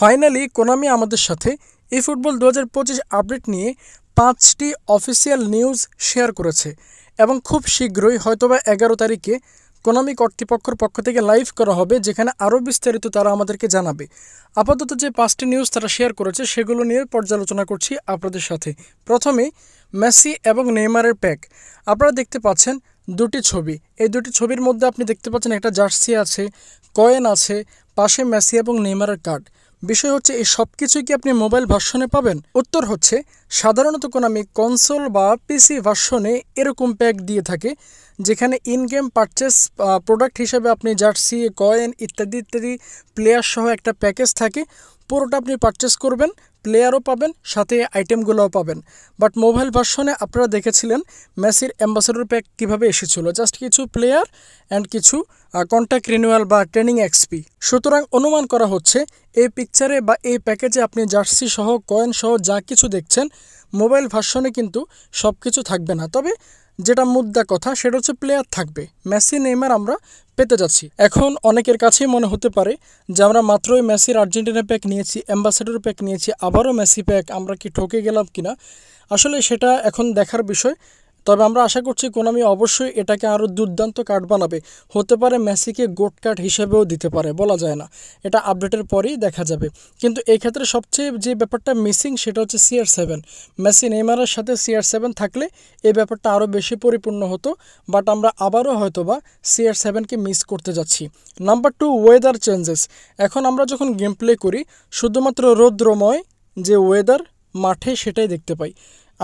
finally Konami আমাদের সাথে এ football দু আপডেট নিয়ে পাঁচটি অফিসিয়াল নিউজ শেয়ার করেছে এবং খুব শীঘ্রই হয়তোবা এগারো তারিখে কোনামি কর্তৃপক্ষের পক্ষ থেকে লাইভ করা হবে যেখানে আরও বিস্তারিত তারা আমাদেরকে জানাবে আপাতত যে পাঁচটি নিউজ তারা শেয়ার করেছে সেগুলো নিয়ে পর্যালোচনা করছি আপনাদের সাথে প্রথমে মেসি এবং নেইমারের প্যাক আপনারা দেখতে পাচ্ছেন দুটি ছবি এই দুটি ছবির মধ্যে আপনি দেখতে পাচ্ছেন একটা জার্সি আছে কয়েন আছে পাশে মেসি এবং নেইমারের কার্ড বিষয় হচ্ছে এই সব কিছুই কি আপনি মোবাইল ভার্সনে পাবেন উত্তর হচ্ছে সাধারণত কোন আমি কনসোল বা পিসি ভার্সনে এরকম প্যাক দিয়ে থাকে যেখানে ইন গেম পারচেস প্রোডাক্ট হিসেবে আপনি জার্সি কয়েন ইত্যাদি ইত্যাদি প্লেয়ার সহ একটা প্যাকেজ থাকে পুরোটা আপনি পারচেস করবেন প্লেয়ারও পাবেন সাথে আইটেমগুলোও পাবেন বাট মোবাইল ভার্সনে আপনারা দেখেছিলেন মেসির অ্যাম্বাসেডর প্যাক কীভাবে এসেছিল জাস্ট কিছু প্লেয়ার অ্যান্ড কিছু কন্ট্যাক্ট রিনিউয়াল বা ট্রেনিং এক্সপি সুতরাং অনুমান করা হচ্ছে এই পিকচারে বা এই প্যাকেজে আপনি জার্সি সহ কয়েন সহ যা কিছু দেখছেন মোবাইল ভার্সনে কিন্তু সব কিছু থাকবে না তবে যেটা মুদ্রা কথা সেটা হচ্ছে প্লেয়ার থাকবে মেসি নেইমার আমরা পেতে যাচ্ছি এখন অনেকের কাছেই মনে হতে পারে যে আমরা মাত্রই মেসির আর্জেন্টিনা প্যাক নিয়েছি অ্যাম্বাসেডর প্যাক নিয়েছি আবারও মেসি প্যাক আমরা কি ঠকে গেলাম কিনা আসলে সেটা এখন দেখার বিষয় তবে আমরা আশা করছি কোনামি অবশ্যই এটাকে আরও দুর্দান্ত কার্ড বানাবে হতে পারে মেসিকে গোট কার্ড হিসেবেও দিতে পারে বলা যায় না এটা আপডেটের পরেই দেখা যাবে কিন্তু এই ক্ষেত্রে সবচেয়ে যে ব্যাপারটা মিসিং সেটা হচ্ছে সিআর সেভেন মেসি নেইমারের সাথে সিআর সেভেন থাকলে এই ব্যাপারটা আরও বেশি পরিপূর্ণ হতো বাট আমরা আবারও হয়তোবা সিআর সেভেনকে মিস করতে যাচ্ছি নাম্বার টু ওয়েদার চেঞ্জেস এখন আমরা যখন গেম প্লে করি শুধুমাত্র রৌদ্রময় যে ওয়েদার মাঠে সেটাই দেখতে পাই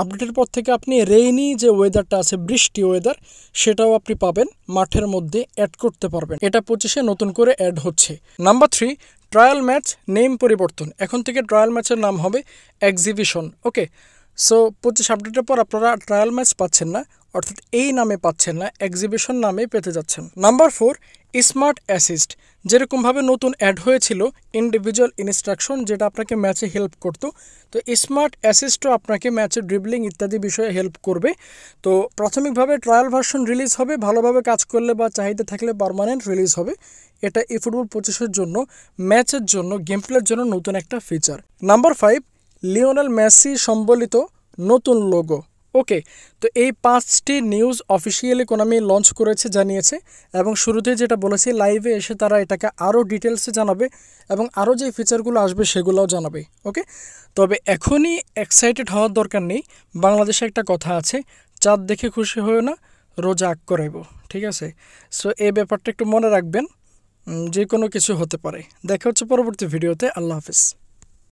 আপডেটের পর থেকে আপনি রেইনি যে ওয়েদারটা আছে বৃষ্টি ওয়েদার সেটাও আপনি পাবেন মাঠের মধ্যে অ্যাড করতে পারবেন এটা পঁচিশে নতুন করে অ্যাড হচ্ছে number three trial match name পরিবর্তন এখন থেকে ট্রায়াল ম্যাচের নাম হবে এক্সিবিশন ওকে সো পঁচিশ আপডেটের পর আপনারা ট্রায়াল ম্যাচ পাচ্ছেন না অর্থাৎ এই নামে পাচ্ছেন না এক্সিবিশন নামে পেতে যাচ্ছেন নাম্বার ফোর স্মার্ট অ্যাসিস্ট যেরকমভাবে নতুন অ্যাড হয়েছিল ইন্ডিভিজুয়াল ইনস্ট্রাকশন যেটা আপনাকে ম্যাচে হেল্প করত তো স্মার্ট অ্যাসিস্টও আপনাকে ম্যাচে ড্রিবলিং ইত্যাদি বিষয়ে হেল্প করবে তো প্রাথমিকভাবে ট্রায়াল ভার্সন রিলিজ হবে ভালোভাবে কাজ করলে বা চাহিদা থাকলে পারমানেন্ট রিলিজ হবে এটা এ ফুটবল পঁচিশের জন্য ম্যাচের জন্য গেম প্লের জন্য নতুন একটা feature number five Lionel Messi সম্বলিত নতুন লোগো ওকে তো এই পাঁচটি নিউজ অফিসিয়ালি কোনামি লঞ্চ করেছে জানিয়েছে এবং শুরুতে যেটা বলেছি লাইভে এসে তারা এটাকে আরও ডিটেলসে জানাবে এবং আরও যে ফিচারগুলো আসবে সেগুলোও জানাবে ওকে তবে এখনই এক্সাইটেড হওয়ার দরকার নেই বাংলাদেশে একটা কথা আছে চাঁদ দেখে খুশি হয়েও না রোজা আগ করাইব ঠিক আছে সো এই ব্যাপারটা একটু মনে রাখবেন যে কোনো কিছু হতে পারে দেখা হচ্ছে পরবর্তী ভিডিওতে আল্লাহ হাফিজ